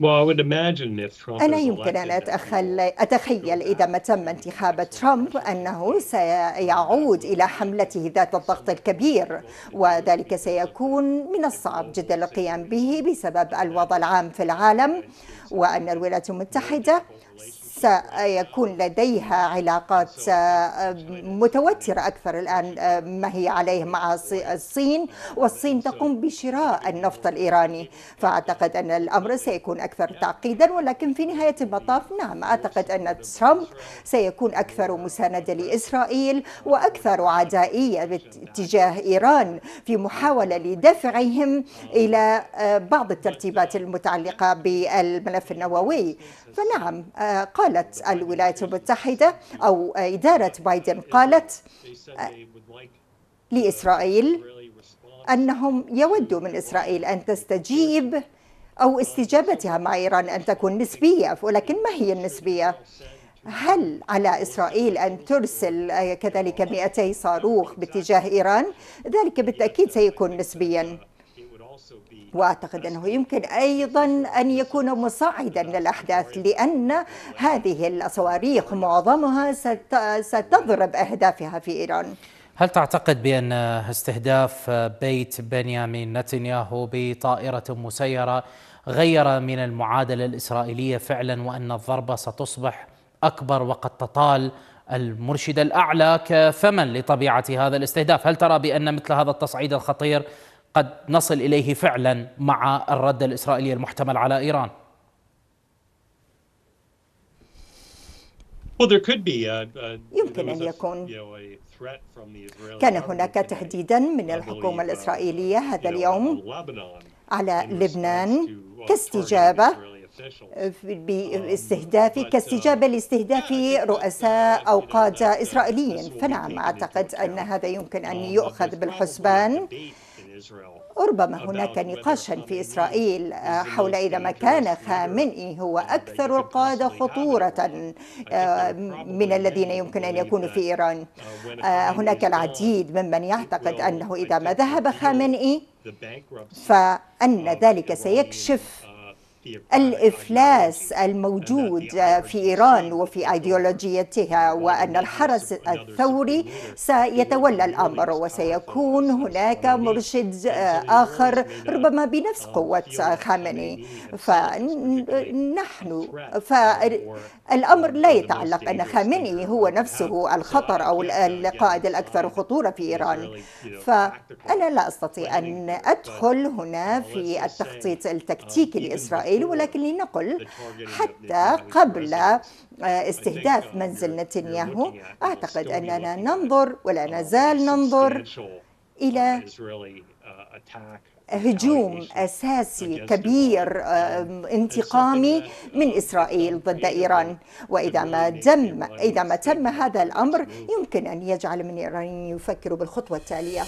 أنا يمكن أن أتخل... أتخيل إذا ما تم انتخاب ترامب أنه سيعود إلى حملته ذات الضغط الكبير وذلك سيكون من الصعب جدا القيام به بسبب الوضع العام في العالم وأن الولايات المتحدة سيكون لديها علاقات آه، متوترة أكثر الآن آه، ما هي عليه مع الصين والصين تقوم بشراء النفط الإيراني فأعتقد أن الأمر سيكون أكثر نعم. تعقيدا ولكن في نهاية المطاف نعم أعتقد أن ترامب سيكون أكثر مساندة لإسرائيل وأكثر عدائية تجاه إيران في محاولة لدفعهم إلى آه، بعض الترتيبات المتعلقة بالملف النووي فنعم قال قالت الولايات المتحدة أو إدارة بايدن قالت لإسرائيل أنهم يودوا من إسرائيل أن تستجيب أو استجابتها مع إيران أن تكون نسبية ولكن ما هي النسبية؟ هل على إسرائيل أن ترسل كذلك 200 صاروخ باتجاه إيران؟ ذلك بالتأكيد سيكون نسبياً واعتقد انه يمكن ايضا ان يكون مصاعدا للاحداث لان هذه الصواريخ معظمها ستضرب اهدافها في ايران. هل تعتقد بأن استهداف بيت بنيامين نتنياهو بطائرة مسيرة غير من المعادلة الإسرائيلية فعلا وأن الضربة ستصبح أكبر وقد تطال المرشد الأعلى كثمن لطبيعة هذا الاستهداف هل ترى بأن مثل هذا التصعيد الخطير قد نصل اليه فعلا مع الرد الاسرائيلي المحتمل على ايران يمكن ان يكون كان هناك تهديدا من الحكومه uh, الاسرائيليه هذا اليوم على لبنان uh, كاستجابه um, باستهداف uh, كاستجابه لاستهداف رؤساء او قاده اسرائيليين فنعم اعتقد ان هذا يمكن ان يؤخذ بالحسبان ربما هناك نقاشا في إسرائيل آه، حول إذا ما كان خامنئي هو أكثر القادة خطورة آه، من الذين يمكن أن يكونوا في uh, إيران آه، هناك العديد ممن يعتقد أنه إذا ما ذهب خامنئي فأن ذلك سيكشف الإفلاس الموجود في إيران وفي أيديولوجيتها وأن الحرس الثوري سيتولى الأمر وسيكون هناك مرشد آخر ربما بنفس آه، قوة خامنئي فنحن فالأمر لا يتعلق أن خامنئي هو نفسه الخطر أو القائد الأكثر خطورة في إيران فأنا لا أستطيع أن أدخل هنا في التخطيط uh, التكتيكي لإسرائيل إسرائيل ولكن لنقل حتى قبل استهداف منزل نتنياهو أعتقد أننا ننظر ولا uh, نزال ننظر uh, إلى uh, هجوم اساسي كبير um, انتقامي من اسرائيل ضد ايران واذا ما تم اذا ما تم هذا الامر يمكن ان يجعل من ايران يفكروا بالخطوه التاليه